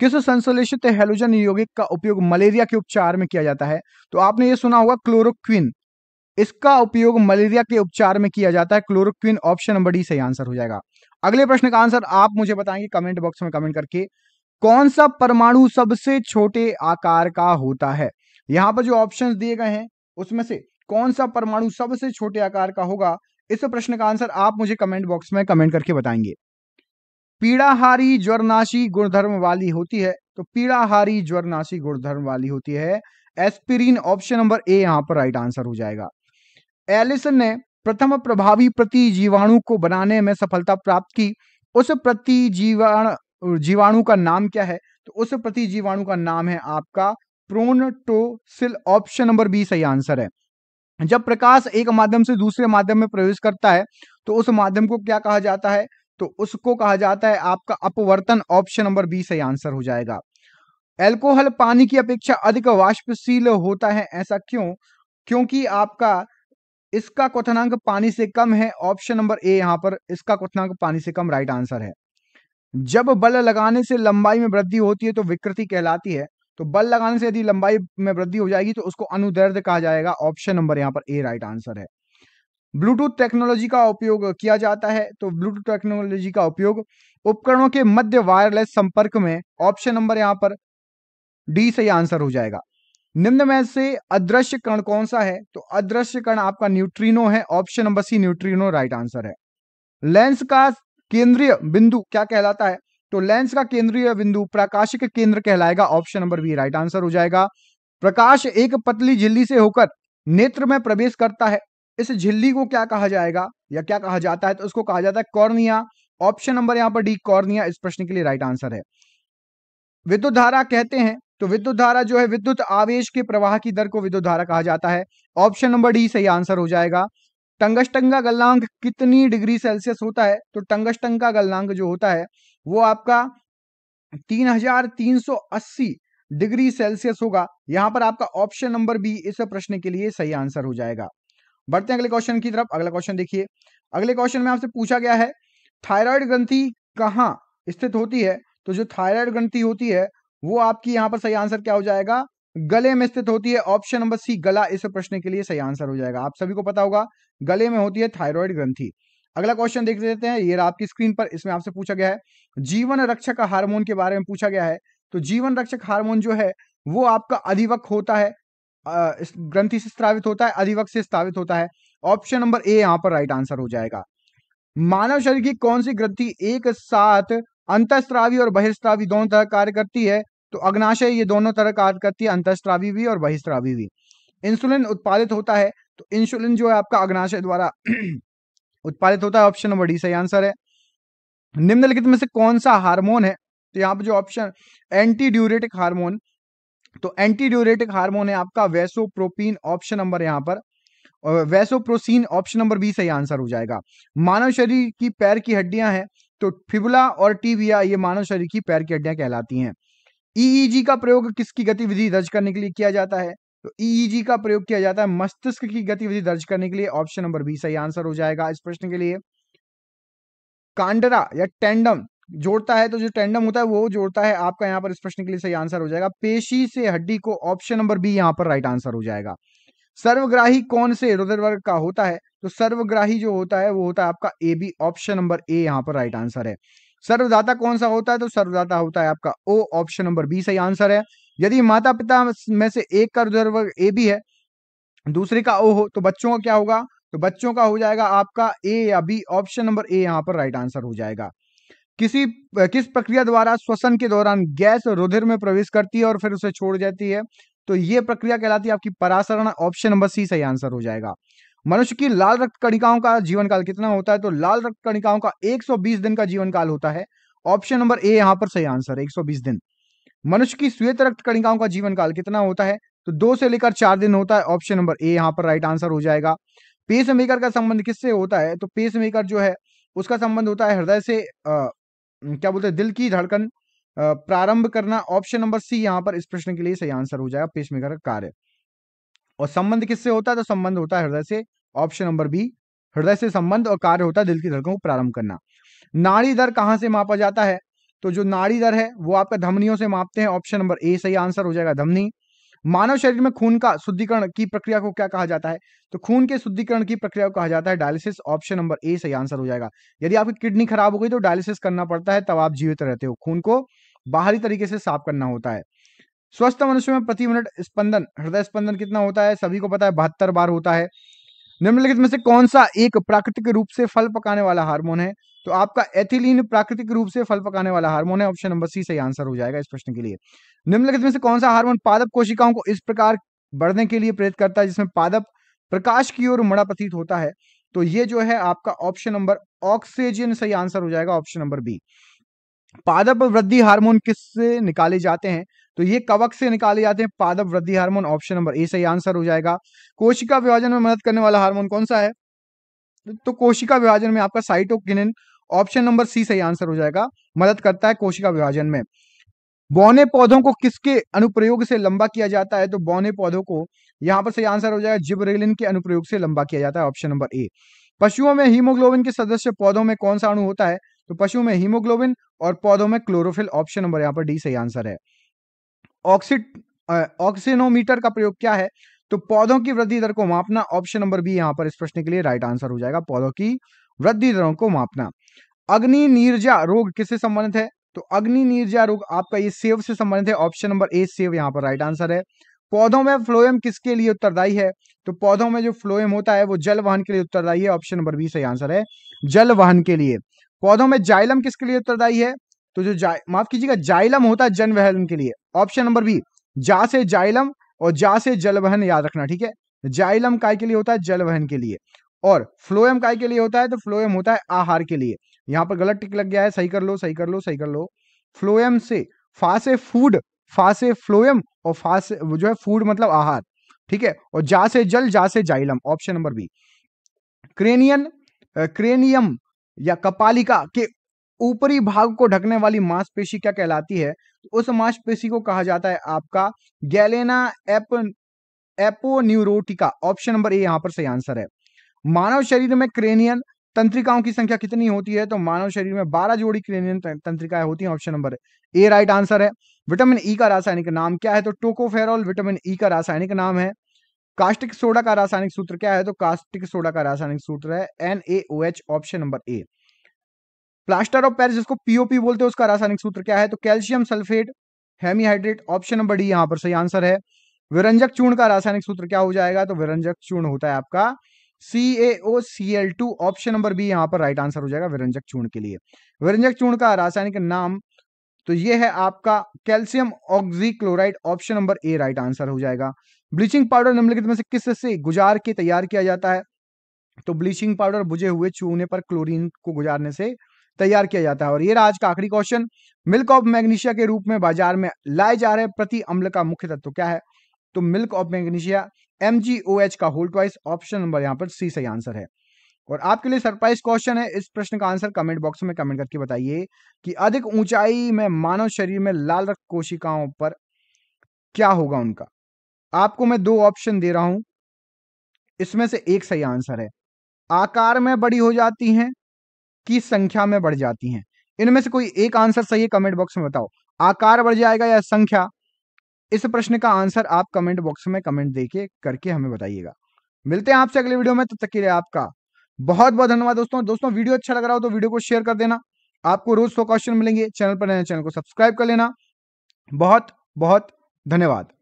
किस संश्लेषित हेलोजन यौगिक का उपयोग मलेरिया के उपचार में किया जाता है तो आपने ये सुना होगा क्लोरोक्विन इसका उपयोग मलेरिया के उपचार में किया जाता है क्लोरोक्विन ऑप्शन नंबर डी से आंसर हो जाएगा अगले प्रश्न का आंसर आप मुझे बताएंगे कमेंट बॉक्स में कमेंट करके कौन सा परमाणु सबसे छोटे आकार का होता है यहां पर जो ऑप्शंस दिए गए हैं उसमें से कौन सा परमाणु सबसे छोटे आकार का होगा इस प्रश्न का आंसर आप मुझे कमेंट बॉक्स में कमेंट करके बताएंगे पीड़ाहारी ज्वरनाशी गुणधर्म वाली होती है तो पीड़ाहारी ज्वरनाशी गुणधर्म वाली होती है एस्पिरिन ऑप्शन नंबर ए यहां पर राइट आंसर हो जाएगा एलिसन ने प्रथम प्रभावी प्रति जीवाणु को बनाने में सफलता प्राप्त की उस प्रति जीवाणु जीवाणु का नाम क्या है तो उस प्रति जीवाणु का नाम है आपका प्रोनटोसिल ऑप्शन नंबर बी सही आंसर है जब प्रकाश एक माध्यम से दूसरे माध्यम में प्रवेश करता है तो उस माध्यम को क्या कहा जाता है तो उसको कहा जाता है आपका अपवर्तन ऑप्शन नंबर बी सही आंसर हो जाएगा एल्कोहल पानी की अपेक्षा अधिक वाष्पशील होता है ऐसा क्यों क्योंकि आपका इसका क्वनांक पानी से कम है ऑप्शन नंबर ए यहां पर इसका क्वनांक पानी से कम राइट आंसर है जब बल लगाने से लंबाई में वृद्धि होती है तो विकृति कहलाती है तो बल लगाने से यदि लंबाई में वृद्धि हो जाएगी तो उसको अनुदर्द कहा जाएगा ऑप्शन नंबर यहां पर ए राइट आंसर है ब्लूटूथ टेक्नोलॉजी का उपयोग किया जाता है तो ब्लूटूथ टेक्नोलॉजी का उपयोग उपकरणों के मध्य वायरलेस संपर्क में ऑप्शन नंबर यहां पर डी सही आंसर हो जाएगा निम्न में से अदृश्य कण कौन सा है तो अदृश्य कण आपका न्यूट्रिनो है option number C neutrino right answer है लेंस का केंद्रीय बिंदु क्या कहलाता है तो लेंस का केंद्रीय बिंदु प्रकाश के केंद्र कहलाएगा option number B right answer हो जाएगा प्रकाश एक पतली झिल्ली से होकर नेत्र में प्रवेश करता है इस झिल्ली को क्या कहा जाएगा या क्या कहा जाता है तो उसको कहा जाता है कॉर्निया ऑप्शन नंबर यहाँ पर डी कॉर्निया इस प्रश्न के लिए राइट आंसर है विद्युत धारा कहते हैं तो विद्युत धारा जो है विद्युत आवेश के प्रवाह की दर को विद्युत धारा कहा जाता है ऑप्शन नंबर डी सही आंसर हो जाएगा टंगस्टंग का गलनांक कितनी डिग्री सेल्सियस होता है तो टंगस्टंग का गलनांक जो होता है वो आपका 3380 डिग्री सेल्सियस होगा यहां पर आपका ऑप्शन नंबर बी इस प्रश्न के लिए सही आंसर हो जाएगा बढ़ते हैं अगले क्वेश्चन की तरफ अगला क्वेश्चन देखिए अगले क्वेश्चन में आपसे पूछा गया है थायराइड ग्रंथि कहाँ स्थित होती है तो जो थायराइड ग्रंथि होती है वो आपकी यहाँ पर सही आंसर क्या हो जाएगा गले में स्थित होती है ऑप्शन नंबर सी गला इस प्रश्न के लिए सही आंसर हो जाएगा आप सभी को पता होगा गले में होती है थायराइड ग्रंथि अगला क्वेश्चन देख लेते हैं ये आपकी स्क्रीन पर इसमें आपसे पूछा गया है जीवन रक्षक हार्मोन के बारे में पूछा गया है तो जीवन रक्षक हार्मोन जो है वो आपका अधिवक होता है ग्रंथि से स्थावित होता है अधिवक से स्थापित होता है ऑप्शन नंबर ए यहाँ पर राइट आंसर हो जाएगा मानव शरीर की कौन सी ग्रंथि एक साथ अंतस्त्रावी और बहिस्त्रावी दोनों तरह कार्य करती है तो अग्नाशय ये दोनों तरह कार्य करती है अंतस्त्रावी भी और बहिस्त्रावी भी इंसुलिन उत्पादित होता है तो इंसुलिन जो है आपका अग्नाशय द्वारा उत्पादित होता है ऑप्शन नंबर डी सही आंसर है निम्नलिखित में से कौन सा हार्मोन है तो यहाँ पर जो ऑप्शन एंटी ड्यूरेटिक हार्मोन तो एंटी ड्यूरेटिक हार्मोन है आपका वैसोप्रोपीन ऑप्शन नंबर यहां पर वैसोप्रोसीन ऑप्शन नंबर बी सही आंसर हो जाएगा मानव शरीर की पैर की हड्डियां हैं तो फिबुला और टीबिया ये मानव शरीर की पैर की हड्डियां कहलाती हैं ईईजी e e का प्रयोग किसकी गतिविधि दर्ज करने के लिए किया जाता है तो ईईजी e का प्रयोग किया जाता है मस्तिष्क की गतिविधि दर्ज करने के लिए ऑप्शन नंबर बी सही आंसर हो जाएगा इस प्रश्न के लिए कांडरा या टेंडम जोड़ता है तो जो टेंडम होता है वो जोड़ता है आपका यहाँ पर इस प्रश्न के लिए सही आंसर हो जाएगा पेशी से हड्डी को ऑप्शन नंबर बी यहाँ पर राइट आंसर हो जाएगा सर्वग्राही कौन से रुद्र वर्ग का होता है तो सर्वग्राही जो होता है वो होता है आपका A B option number A यहाँ पर राइट आंसर है सर्वदाता कौन सा होता है तो सर्वदाता होता है आपका ओ ऑप्शन नंबर बी सही आंसर है यदि माता पिता में से एक का रुद्र वर्ग ए बी है दूसरे का ओ हो तो बच्चों का क्या होगा तो बच्चों का हो जाएगा आपका ए या बी ऑप्शन नंबर ए यहाँ पर राइट आंसर हो जाएगा किसी किस प्रक्रिया द्वारा श्वसन के दौरान गैस रुधिर में प्रवेश करती है और फिर उसे छोड़ जाती है तो ये प्रक्रिया कहलाती है आपकी परासरण ऑप्शन नंबर सी सही आंसर हो जाएगा मनुष्य की लाल रक्त कणिकाओं का जीवन काल कितना होता है तो लाल रक्त कणिकाओं का 120 दिन का जीवन काल होता है ऑप्शन नंबर ए यहां पर सही आंसर 120 दिन मनुष्य की श्वेत रक्त कणिकाओं का जीवन काल कितना होता है तो दो से लेकर चार दिन होता है ऑप्शन नंबर ए यहां पर राइट आंसर हो जाएगा पेस मेकर का संबंध किससे होता है तो पेस मेकर जो है उसका संबंध होता है हृदय से क्या बोलते हैं दिल की धड़कन प्रारंभ करना ऑप्शन नंबर सी यहाँ पर इस प्रश्न के लिए सही आंसर हो जाएगा पेशमेकर का कार्य और संबंध किससे होता है तो संबंध होता है हृदय से ऑप्शन नंबर बी हृदय से संबंध और कार्य होता है दिल की धड़कन को प्रारंभ करना नाड़ी दर कहाँ से मापा जाता है तो जो नाड़ी दर है वो आपका धमनियों से मापते हैं ऑप्शन नंबर ए सही आंसर हो जाएगा धमनी मानव शरीर में खून का शुद्धिकरण की प्रक्रिया को क्या कहा जाता है तो खून के शुद्धिकरण की प्रक्रिया को कहा जाता है डायलिसिस ऑप्शन नंबर ए सही आंसर हो जाएगा यदि आपकी किडनी खराब हो गई तो डायलिसिस करना पड़ता है तब आप जीवित रहते हो खून को बाहरी तरीके से साफ करना होता है स्वस्थ मनुष्य में प्रति मिनट स्पंदन हृदय स्पंदन कितना होता है सभी को पता है बहत्तर बार होता है निम्नलिखित में से कौन सा एक प्राकृतिक रूप से फल पकाने वाला हार्मोन है तो आपका एथिलीन प्राकृतिक रूप से फल पकाने वाला हार्मोन है ऑप्शन नंबर सी सही आंसर हो जाएगा इस प्रश्न के लिए निम्नलिखित में से कौन सा हार्मोन पादप कोशिकाओं को इस प्रकार बढ़ने के लिए प्रेरित करता है जिसमें पादप प्रकाश की ओर मड़ा प्रतीत होता है तो ये जो है आपका ऑप्शन नंबर ऑक्सीजन सही आंसर हो जाएगा ऑप्शन नंबर बी पादप वृद्धि हार्मोन किससे निकाले जाते हैं तो ये कवक से निकाले जाते हैं पादप वृद्धि हार्मोन ऑप्शन नंबर ए सही आंसर हो जाएगा कोशिका विभाजन में मदद करने वाला हार्मोन कौन सा है तो कोशिका विभाजन में आपका साइटोकिनिन ऑप्शन नंबर सी सही आंसर हो जाएगा मदद करता है कोशिका विभाजन में बौने पौधों को किसके अनुप्रयोग से लंबा किया जाता है तो बौने पौधों को यहाँ पर सही आंसर हो जाएगा जिब्रेलिन के अनुप्रयोग से लंबा किया जाता है ऑप्शन नंबर ए पशुओं में हीमोग्लोबिन के सदस्य पौधों में कौन सा अणु होता है तो पशुओं में हीमोग्लोबिन और पौधों में क्लोरोफिल ऑप्शन नंबर यहाँ पर डी सही आंसर है ऑक्सीड ऑक्सीनोमीटर का प्रयोग क्या है तो पौधों की वृद्धि दर को मापना ऑप्शन नंबर बी यहां पर इस प्रश्न के लिए राइट आंसर हो जाएगा पौधों की वृद्धि दरों को मापना अग्नि नीरजा रोग किससे संबंधित है तो अग्नि नीरजा रोग आपका ये सेव से संबंधित है ऑप्शन नंबर ए सेव यहाँ पर राइट आंसर है पौधों में फ्लोएम किसके लिए उत्तरदायी है तो पौधों में जो फ्लोएम होता है वो जल वहन के लिए उत्तरदायी है ऑप्शन नंबर बी सही आंसर है जल वहन के लिए पौधों में जाइलम किसके लिए उत्तरदायी है तो जो माफ कीजिएगा जाइलम होता है जन वहन के लिए ऑप्शन नंबर बी जा से जाइलम और जा से जल वहन याद रखना ठीक है जाइलम काय के लिए होता है जल वहन के लिए और फ्लोएम काय के लिए होता है तो फ्लोएम होता है आहार के लिए यहाँ पर गलत टिक लग गया है सही कर लो सही कर लो सही कर लो फ्लोएम से फासे फूड फासे फ्लोएम और फासे जो है फूड मतलब आहार ठीक है और जा से जल जा से xylem option number B cranial cranium या कपालिका के ऊपरी भाग को ढकने वाली मांसपेशी क्या कहलाती है तो उस मांसपेशी को कहा जाता है आपका galea ap aponeurotica option number A यहां पर सही आंसर है मानव शरीर में क्रेनियन तंत्रिकाओं की संख्या कितनी होती है तो मानव शरीर में 12 जोड़ी क्रेनियन तंत्रिकाएं होती हैं option number A right answer है विटामिन ई e का रासायनिक नाम क्या है तो टोकोफेरॉल विटामिन ई e का रासायनिक नाम है कास्टिक सोडा का रासायनिक सूत्र क्या है तो कास्टिक सोडा का रासायनिक सूत्र है N A O H option number A plaster of Paris जिसको पीओपी बोलते हैं उसका रासायनिक सूत्र क्या है तो calcium sulphate hemihydrate option number D यहां पर सही आंसर है विरंजक चूर्ण का रासायनिक सूत्र क्या हो जाएगा तो विरंजक चूर्ण होता है आपका CaOCl2 ऑप्शन नंबर बी यहां पर राइट आंसर हो जाएगा विरंजक चूर्ण के लिए विरंजक चूर्ण का रासायनिक नाम तो ये है आपका calcium oxychloride option number A right answer हो जाएगा ब्लीचिंग पाउडर निम्नलिखित में से किस से गुजार के तैयार किया जाता है तो ब्लीचिंग पाउडर बुझे हुए चूने पर क्लोरीन को गुजारने से तैयार किया जाता है और ये रहा आज का आखिरी क्वेश्चन मिल्क ऑफ मैग्नीशिया के रूप में बाजार में लाए जा रहे प्रति अम्ल का मुख्य तत्व क्या है तो मिल्क ऑफ मैग्नीशिया एम का होल ट्वाइस ऑप्शन नंबर यहाँ पर सी सही आंसर है और आपके लिए सरप्राइज क्वेश्चन है इस प्रश्न का आंसर कमेंट बॉक्स में कमेंट करके बताइए कि अधिक ऊंचाई में मानव शरीर में लाल रक्त कोशिकाओं पर क्या होगा उनका आपको मैं दो ऑप्शन दे रहा हूं इसमें से एक सही आंसर है आकार में बड़ी हो जाती हैं की संख्या में बढ़ जाती हैं इनमें से कोई एक आंसर सही है कमेंट बॉक्स में बताओ आकार बढ़ जाएगा या संख्या इस प्रश्न का आंसर आप कमेंट बॉक्स में कमेंट देके करके हमें बताइएगा मिलते हैं आपसे अगले वीडियो में तब तक के लिए आपका बहुत बहुत धन्यवाद दोस्तों दोस्तों वीडियो अच्छा लग रहा हो तो वीडियो को शेयर कर देना आपको रोज सौ क्वेश्चन मिलेंगे चैनल पर नए चैनल को सब्सक्राइब कर लेना बहुत बहुत धन्यवाद